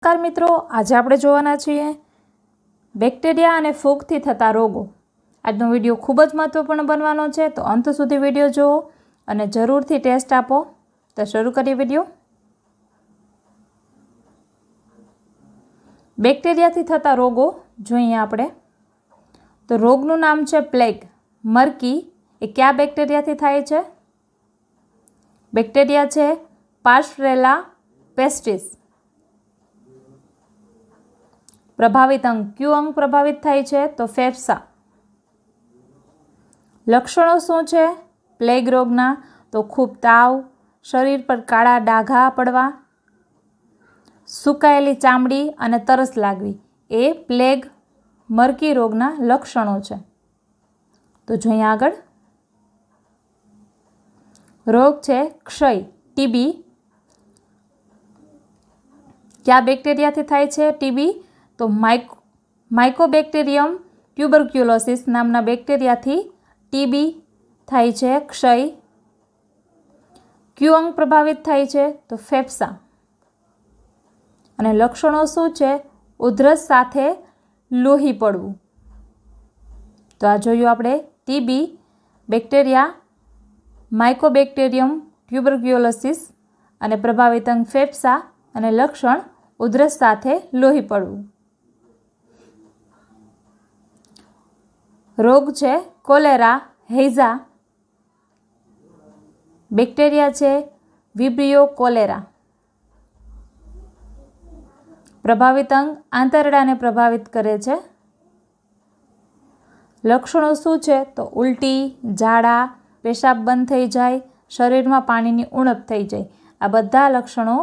નમસ્કાર મિત્રો આજે આપણે જોવાના છીએ બેક્ટેરિયા અને ફૂગથી થતા રોગો આજનો વિડીયો ખૂબ જ મહત્વપૂર્ણ બનવાનો છે તો અંત સુધી વિડીયો જુઓ અને જરૂરથી ટેસ્ટ આપો તો શરૂ કરીએ વિડીયો બેક્ટેરિયાથી થતા રોગો જોઈએ આપણે તો રોગનું નામ છે પ્લેગ મરકી એ કયા બેક્ટેરિયાથી થાય છે બેક્ટેરિયા છે પાર્સરેલા પેસ્ટિસ પ્રભાવિત અંગ ક્યુ અંગ પ્રભાવિત થાય છે તો ફેફસા લક્ષણો શું છે પ્લેગ રોગના તો ખૂબ તાવ શરીર પર કાળા ડાઘા પડવા સુકાયેલી ચામડી અને તરસ લાગવી એ પ્લેગ મરકી રોગના લક્ષણો છે તો જોઈએ આગળ રોગ છે ક્ષય ટીબી કયા બેક્ટેરિયાથી થાય છે ટીબી તો માઇક માઇકોબેક્ટેરિયમ ટ્યુબરક્યુલોસિસ નામના બેક્ટેરિયાથી ટીબી થાય છે ક્ષય ક્યુ અંગ પ્રભાવિત થાય છે તો ફેફસા અને લક્ષણો શું છે ઉધરસ સાથે લોહી પડવું તો આ જોયું આપણે ટીબી બેક્ટેરિયા માઇકોબેક્ટેરિયમ ટ્યુબરક્યુલોસિસ અને પ્રભાવિત અંગ ફેફસા અને લક્ષણ ઉધરસ સાથે લોહી પડવું રોગ છે કોલેરા હેઝા બેક્ટેરિયા છે વિબ્રિયો કોલેરા પ્રભાવિત અંગ આંતરડાને પ્રભાવિત કરે છે લક્ષણો શું છે તો ઉલટી ઝાડા પેશાબ બંધ થઈ જાય શરીરમાં પાણીની ઉણપ થઈ જાય આ બધા લક્ષણો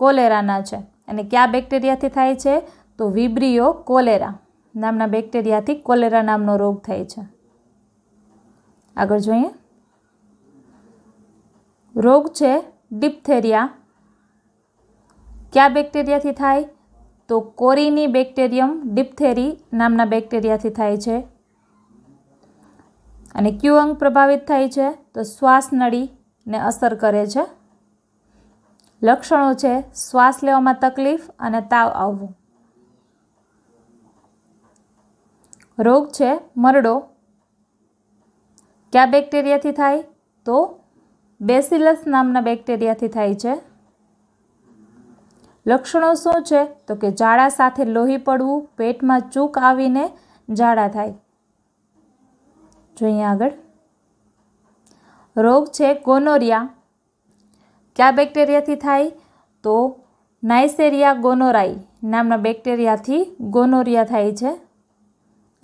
કોલેરાના છે અને કયા બેક્ટેરિયાથી થાય છે તો વિબ્રિયો કોલેરા નામના બેક્ટેરિયાથી કોલેરા નામનો રોગ થાય છે આગળ જોઈએ રોગ છે ડિપ્થેરિયા કયા બેક્ટેરિયાથી થાય તો કોરીની બેક્ટેરિયમ ડિપ્થેરી નામના બેક્ટેરિયાથી થાય છે અને ક્યુ અંગ પ્રભાવિત થાય છે તો શ્વાસનળીને અસર કરે છે લક્ષણો છે શ્વાસ લેવામાં તકલીફ અને તાવ આવવું રોગ છે મરડો કયા બેક્ટેરિયાથી થાય તો બેસિલસ નામના બેક્ટેરિયાથી થાય છે લક્ષણો શું છે તો કે ઝાડા સાથે લોહી પડવું પેટમાં ચૂક આવીને ઝાડા થાય જોઈએ આગળ રોગ છે ગોનોરિયા કયા બેક્ટેરિયાથી થાય તો નાઇસેરિયા ગોનોરાઈ નામના બેક્ટેરિયાથી ગોનોરિયા થાય છે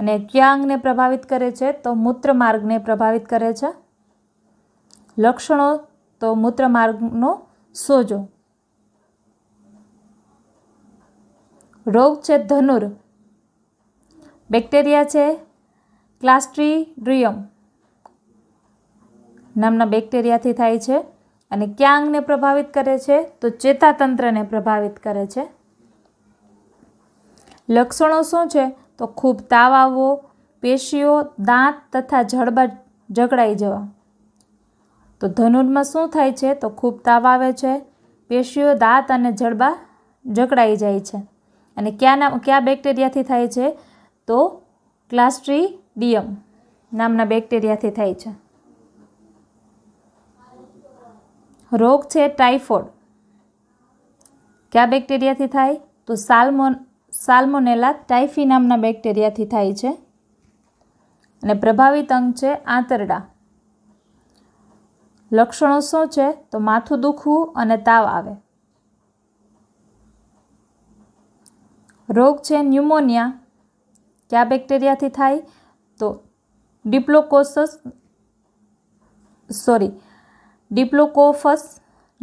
અને કયા અંગને પ્રભાવિત કરે છે તો મૂત્ર માર્ગને પ્રભાવિત કરે છે લક્ષણો તો મૂત્ર માર્ગનો સોજો રોગ છે ધનુર બેક્ટેરિયા છે ક્લાસ્ટ્રીડ્રિયમ નામના બેક્ટેરિયાથી થાય છે અને કયા અંગને પ્રભાવિત કરે છે તો ચેતાતંત્રને પ્રભાવિત કરે છે લક્ષણો શું છે તો ખૂબ તાવ આવવો પેશીઓ દાંત તથા જડબા જકડાઈ જવા તો ધનુર્માં શું થાય છે તો ખૂબ તાવ આવે છે પેશીઓ દાંત અને જડબા જકડાઈ જાય છે અને ક્યાંના ક્યાં બેક્ટેરિયાથી થાય છે તો ક્લાસ્ટ્રીડિયમ નામના બેક્ટેરિયાથી થાય છે રોગ છે ટાઇફોઇડ કયા બેક્ટેરિયાથી થાય તો સાલ્મોન સાલ્મોનેલા ટાઇફી નામના બેક્ટેરિયાથી થાય છે અને પ્રભાવિત અંગ છે આંતરડા લક્ષણો શું છે તો માથું દુખવું અને તાવ આવે રોગ છે ન્યુમોનિયા કયા બેક્ટેરિયાથી થાય તો ડિપ્લોકોસસ સોરી ડિપ્લોકોફસ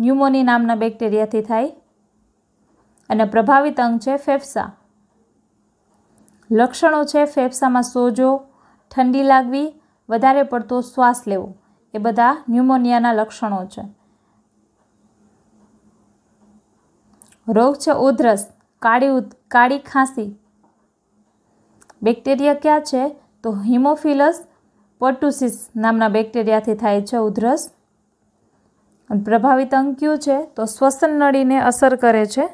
ન્યુમોની નામના બેક્ટેરિયાથી થાય અને પ્રભાવિત અંગ છે ફેફસા લક્ષણો છે ફેફસામાં સોજો ઠંડી લાગવી વધારે પડતો શ્વાસ લેવો એ બધા ન્યુમોનિયાના લક્ષણો છે રોગ છે ઉધરસ કાળી કાળી ખાંસી બેક્ટેરિયા ક્યાં છે તો હિમોફિલસ પોટુસિસ નામના બેક્ટેરિયાથી થાય છે ઉધરસ પ્રભાવિત અંક કયું છે તો શ્વસન નળીને અસર કરે છે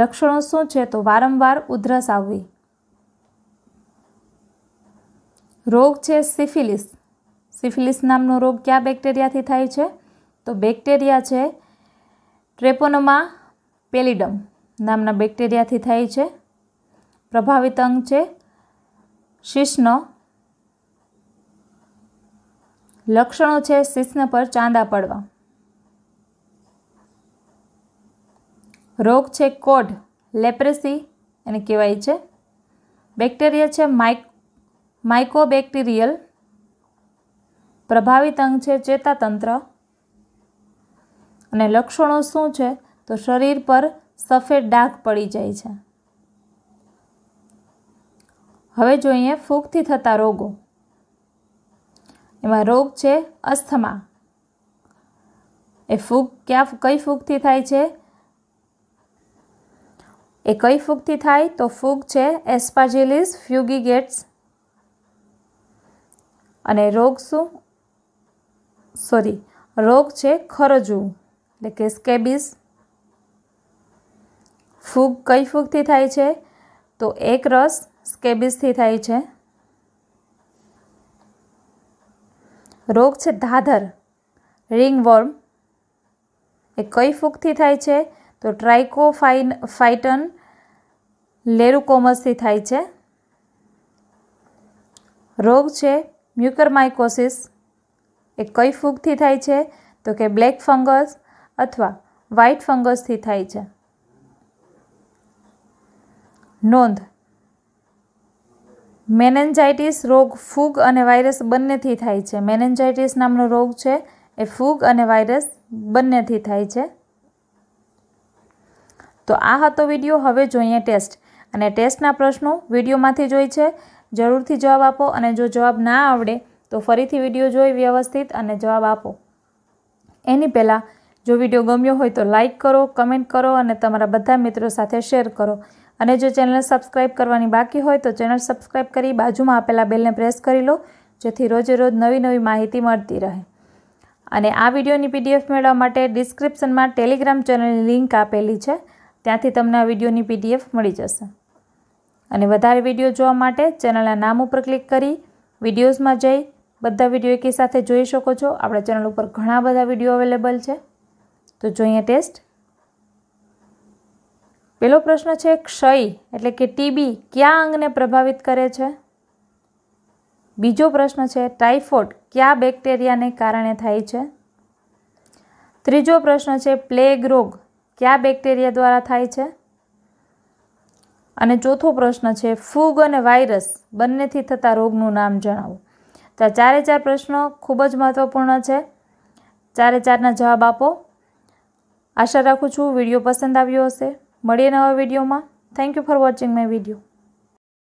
લક્ષણો શું છે તો વારંવાર ઉધરસ આવવી રોગ છે સિફિલિસ સિફિલિસ નામનો રોગ ક્યાં બેક્ટેરિયાથી થાય છે તો બેક્ટેરિયા છે ટ્રેપોનોમા પેલિડમ નામના બેક્ટેરિયાથી થાય છે પ્રભાવિત અંગ છે શિશ્ન લક્ષણો છે શિશ્ન પર ચાંદા પડવા રોગ છે કોઢ લેપ્રેસી એને કહેવાય છે બેક્ટેરિયા છે માઇક માઇકોબેક્ટેરિયલ પ્રભાવિત અંગ છે ચેતાતંત્ર અને લક્ષણો શું છે તો શરીર પર સફેદ ડાઘ પડી જાય છે હવે જોઈએ ફૂગથી થતા રોગો એમાં રોગ છે અસ્થમા એ ફૂગ ક્યાં કઈ ફૂગથી થાય છે એ કઈ ફૂગથી થાય તો ફૂગ છે એસ્પાજિલિસ ફ્યુગીગેટ્સ અને રોગ શું સોરી રોગ છે ખરજુ એટલે કે સ્કેબિસ ફૂગ કઈ ફૂગથી થાય છે તો એક રસ સ્કેબિસથી થાય છે રોગ છે ધાધર રિંગવર્મ એ કઈ ફૂગથી થાય છે તો ટ્રાઇકોફાઇન ફાઇટન લેરુકોમસથી થાય છે રોગ છે મ્યુકરમાઇકોસિસ એ કઈ ફૂગથી થાય છે તો કે બ્લેક ફંગસ અથવા વ્હાઇટ ફંગસથી થાય છે નોંધ મેનેન્જાઇટિસ રોગ ફૂગ અને વાયરસ બંનેથી થાય છે મેનેન્જાઇટિસ નામનો રોગ છે એ ફૂગ અને વાયરસ બંનેથી થાય છે તો આ હતો વિડીયો હવે જોઈએ ટેસ્ટ અને ટેસ્ટના પ્રશ્નો વિડીયોમાંથી જોઈ છે જરૂરથી જવાબ આપો અને જો જવાબ ના આવડે તો ફરીથી વિડીયો જોઈ વ્યવસ્થિત અને જવાબ આપો એની પહેલાં જો વિડીયો ગમ્યો હોય તો લાઇક કરો કમેન્ટ કરો અને તમારા બધા મિત્રો સાથે શેર કરો અને જો ચેનલ સબસ્ક્રાઈબ કરવાની બાકી હોય તો ચેનલ સબસ્ક્રાઈબ કરી બાજુમાં આપેલા બેલને પ્રેસ કરી લો જેથી રોજે રોજ નવી નવી માહિતી મળતી રહે અને આ વિડીયોની પીડીએફ મેળવવા માટે ડિસ્ક્રિપ્શનમાં ટેલિગ્રામ ચેનલની લિંક આપેલી છે ત્યાંથી તમને આ વિડીયોની પીડીએફ મળી જશે અને વધારે વિડીયો જોવા માટે ચેનલના નામ ઉપર ક્લિક કરી વિડીયોઝમાં જઈ બધા વિડીયો એકી સાથે જોઈ શકો છો આપણા ચેનલ ઉપર ઘણા બધા વિડીયો અવેલેબલ છે તો જોઈએ ટેસ્ટ પહેલો પ્રશ્ન છે ક્ષય એટલે કે ટીબી કયા અંગને પ્રભાવિત કરે છે બીજો પ્રશ્ન છે ટાઇફોઇડ કયા બેક્ટેરિયાને કારણે થાય છે ત્રીજો પ્રશ્ન છે પ્લેગ રોગ કયા બેક્ટેરિયા દ્વારા થાય છે અને ચોથો પ્રશ્ન છે ફૂગ અને વાયરસ બંનેથી થતા રોગનું નામ જણાવો તો આ ચારે ચાર પ્રશ્નો ખૂબ જ મહત્ત્વપૂર્ણ છે ચારે ચારના જવાબ આપો આશા રાખું છું વિડીયો પસંદ આવ્યો હશે મળીએ નવા વિડીયોમાં thank you for watching my video